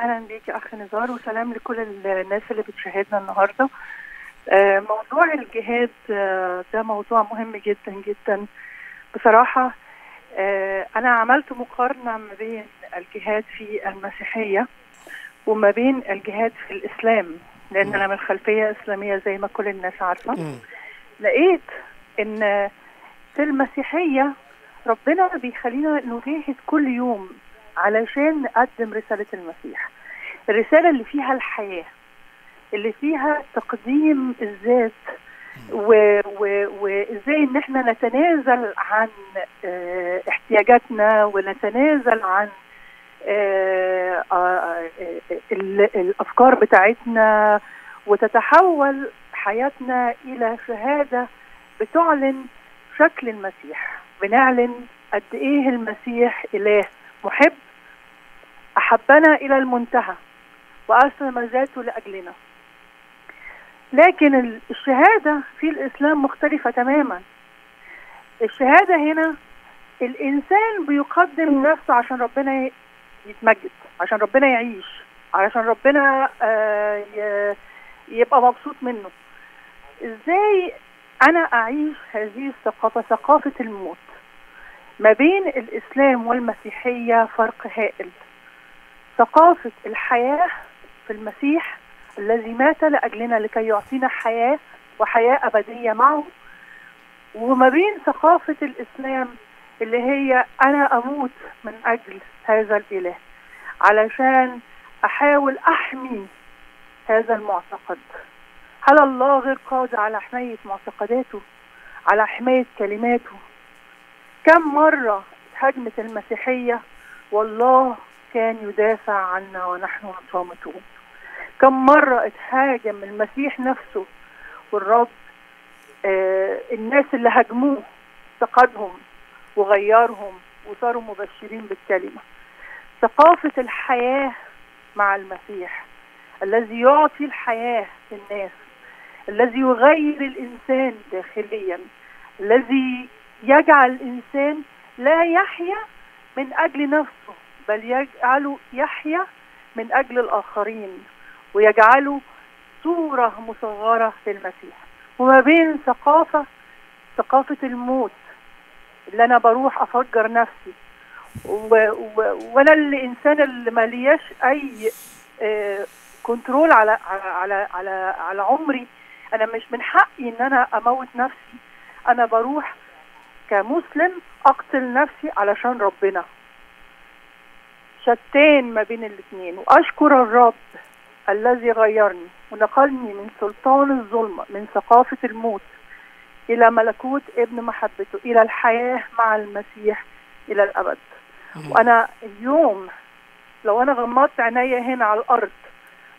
Speaker 5: اهلا بيك يا اخ نزار وسلام لكل الناس اللي بتشاهدنا النهارده آه، موضوع الجهاد آه، ده موضوع مهم جدا جدا بصراحة آه، أنا عملت مقارنة ما بين الجهاد في المسيحية وما بين الجهاد في الإسلام لأن أنا من خلفية إسلامية زي ما كل الناس عارفة لقيت إن في المسيحية ربنا بيخلينا نجاهد كل يوم علشان نقدم رسالة المسيح الرسالة اللي فيها الحياة اللي فيها تقديم الذات وازاي ان احنا نتنازل عن آه، احتياجاتنا ونتنازل عن آه، آه، الافكار بتاعتنا وتتحول حياتنا الى شهاده بتعلن شكل المسيح بنعلن قد ايه المسيح اله محب احبنا الى المنتهى واسلم ذاته لاجلنا لكن الشهادة في الإسلام مختلفة تماما الشهادة هنا الإنسان بيقدم نفسه عشان ربنا يتمجد عشان ربنا يعيش عشان ربنا آه، يبقى مبسوط منه ازاي انا اعيش هذه الثقافه ثقافه الموت ما بين الاسلام والمسيحيه فرق هائل ثقافه الحياه في المسيح الذي مات لاجلنا لكي يعطينا حياه وحياه ابديه معه وما بين ثقافه الاسلام اللي هي انا اموت من اجل هذا الاله علشان احاول احمي هذا المعتقد هل الله غير قادر على حمايه معتقداته على حمايه كلماته كم مره هجمت المسيحيه والله كان يدافع عنا ونحن صامتون كم مرة اتهاجم المسيح نفسه والرب آه الناس اللي هاجموه انتقدهم وغيرهم وصاروا مبشرين بالكلمة ثقافة الحياة مع المسيح الذي يعطي الحياة للناس الذي يغير الإنسان داخليا الذي يجعل الإنسان لا يحيا من أجل نفسه بل يجعله يحيا من أجل الآخرين ويجعله صورة مصغرة في المسيح وما بين ثقافة ثقافة الموت اللي أنا بروح أفجر نفسي وأنا الإنسان اللي ملياش أي كنترول آه، على على على على عمري أنا مش من حقي إن أنا أموت نفسي أنا بروح كمسلم أقتل نفسي علشان ربنا شتان ما بين الاثنين وأشكر الرب الذي غيرني ونقلني من سلطان الظلمة من ثقافة الموت إلى ملكوت ابن محبته إلى الحياة مع المسيح إلى الأبد وأنا اليوم لو أنا غمضت عينيا هنا على الأرض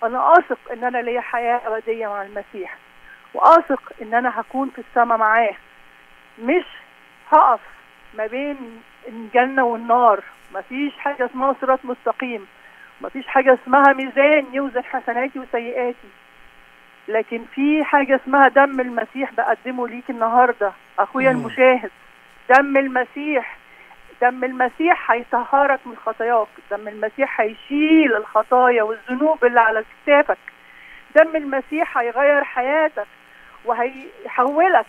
Speaker 5: أنا أثق إن أنا ليا حياة أبدية مع المسيح وأثق إن أنا هكون في السماء معاه مش هقف ما بين الجنة والنار مفيش حاجة اسمها صراط مستقيم ما فيش حاجة اسمها ميزان يوزن حسناتي وسيئاتي لكن في حاجة اسمها دم المسيح بقدمه ليك النهاردة أخويا المشاهد دم المسيح دم المسيح هيطهرك من خطاياك دم المسيح هيشيل الخطايا والذنوب اللي على كتافك دم المسيح هيغير حياتك وهيحولك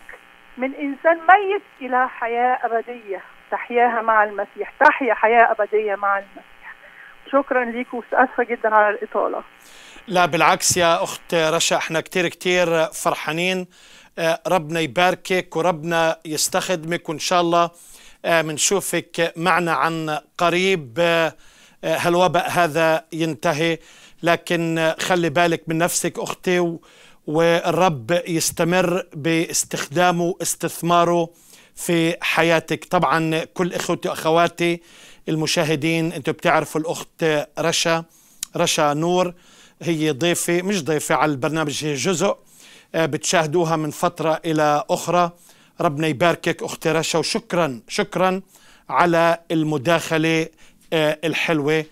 Speaker 5: من إنسان ميت إلى حياة أبدية تحياها مع المسيح تحيا حياة أبدية مع المسيح شكرا ليك واسفه جدا على الاطاله
Speaker 1: لا بالعكس يا اخت رشا احنا كتير كتير فرحانين آه، ربنا يباركك وربنا يستخدمك وان شاء الله بنشوفك آه، معنا عن قريب آه، هالوباء هذا ينتهي لكن خلي بالك من نفسك اختي والرب يستمر باستخدامه واستثماره في حياتك طبعا كل اخوتي واخواتي المشاهدين انتم بتعرفوا الاخت رشا رشا نور هي ضيفه مش ضيفه على البرنامج هي جزء آه، بتشاهدوها من فتره الى اخرى ربنا يباركك اختي رشا وشكرا شكرا على المداخله آه، الحلوه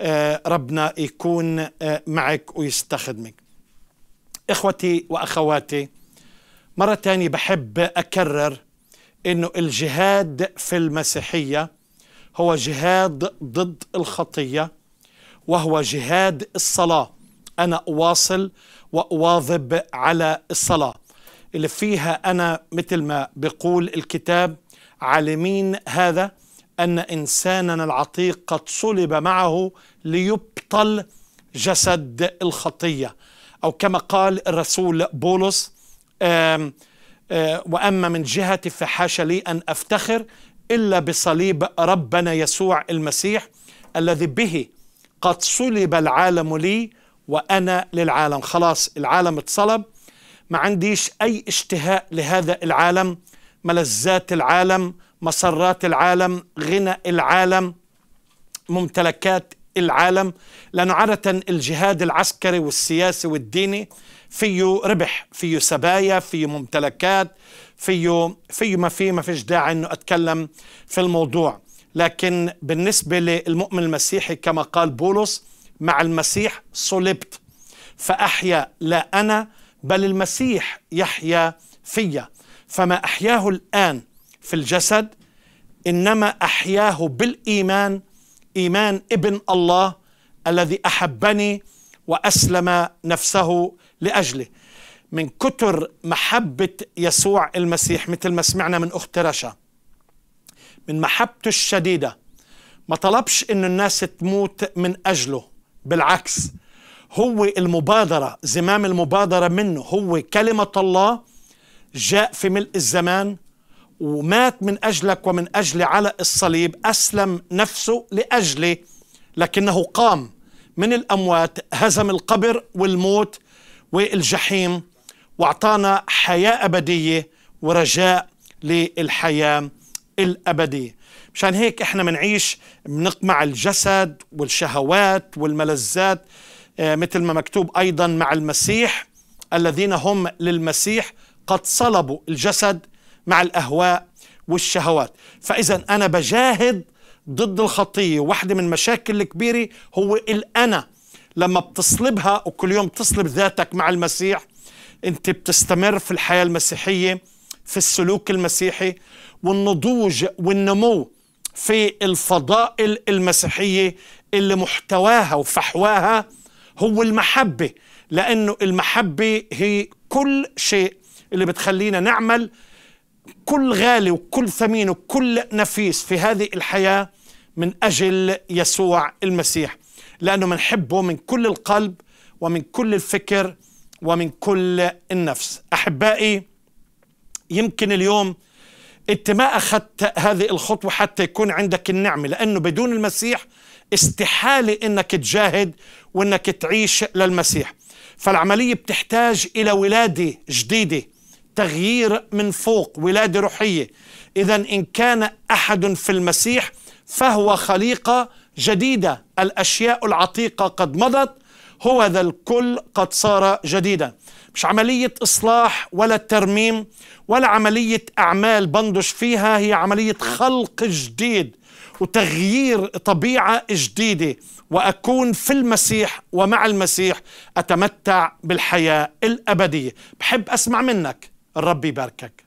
Speaker 1: آه، ربنا يكون معك ويستخدمك اخوتي واخواتي مره ثانيه بحب اكرر انه الجهاد في المسيحيه هو جهاد ضد الخطية وهو جهاد الصلاة أنا أواصل وأواظب على الصلاة اللي فيها أنا مثل ما بيقول الكتاب عالمين هذا أن إنساننا العتيق قد صلب معه ليبطل جسد الخطية أو كما قال الرسول بولس آم آم آه، وأما من جهتي فحاش لي أن أفتخر إلا بصليب ربنا يسوع المسيح الذي به قد صلب العالم لي وأنا للعالم خلاص العالم اتصلب ما عنديش أي اشتهاء لهذا العالم ملذات العالم مسرات العالم غنى العالم ممتلكات العالم لأنه عادة الجهاد العسكري والسياسي والديني فيه ربح فيه سبايا فيه ممتلكات فيه فيه ما فيه ما فيش داعي انه اتكلم في الموضوع لكن بالنسبه للمؤمن المسيحي كما قال بولس مع المسيح صلبت فاحيا لا انا بل المسيح يحيا فيا فما احياه الان في الجسد انما احياه بالايمان ايمان ابن الله الذي احبني واسلم نفسه لاجله من كتر محبة يسوع المسيح مثل ما سمعنا من أخت رشا من محبته الشديدة ما طلبش إنه الناس تموت من أجله بالعكس هو المبادرة زمام المبادرة منه هو كلمة الله جاء في ملء الزمان ومات من أجلك ومن أجلي على الصليب أسلم نفسه لأجلي لكنه قام من الأموات هزم القبر والموت والجحيم واعطانا حياه ابديه ورجاء للحياه الابديه مشان هيك احنا بنعيش بنقمع الجسد والشهوات والملذات آه، مثل ما مكتوب ايضا مع المسيح الذين هم للمسيح قد صلبوا الجسد مع الاهواء والشهوات فاذا انا بجاهد ضد الخطيه واحده من المشاكل الكبيره هو الانا لما بتصلبها وكل يوم بتصلب ذاتك مع المسيح انت بتستمر في الحياه المسيحيه في السلوك المسيحي والنضوج والنمو في الفضائل المسيحيه اللي محتواها وفحواها هو المحبه لانه المحبه هي كل شيء اللي بتخلينا نعمل كل غالي وكل ثمين وكل نفيس في هذه الحياه من اجل يسوع المسيح لانه منحبه من كل القلب ومن كل الفكر ومن كل النفس أحبائي يمكن اليوم أنت ما أخذت هذه الخطوة حتى يكون عندك النعمة لأنه بدون المسيح استحالة أنك تجاهد وأنك تعيش للمسيح فالعملية بتحتاج إلى ولادة جديدة تغيير من فوق ولادة روحية إذا إن كان أحد في المسيح فهو خليقة جديدة الأشياء العتيقة قد مضت هو ذا الكل قد صار جديدا مش عملية إصلاح ولا ترميم ولا عملية أعمال بندش فيها هي عملية خلق جديد وتغيير طبيعة جديدة وأكون في المسيح ومع المسيح أتمتع بالحياة الأبدية بحب أسمع منك الرب يباركك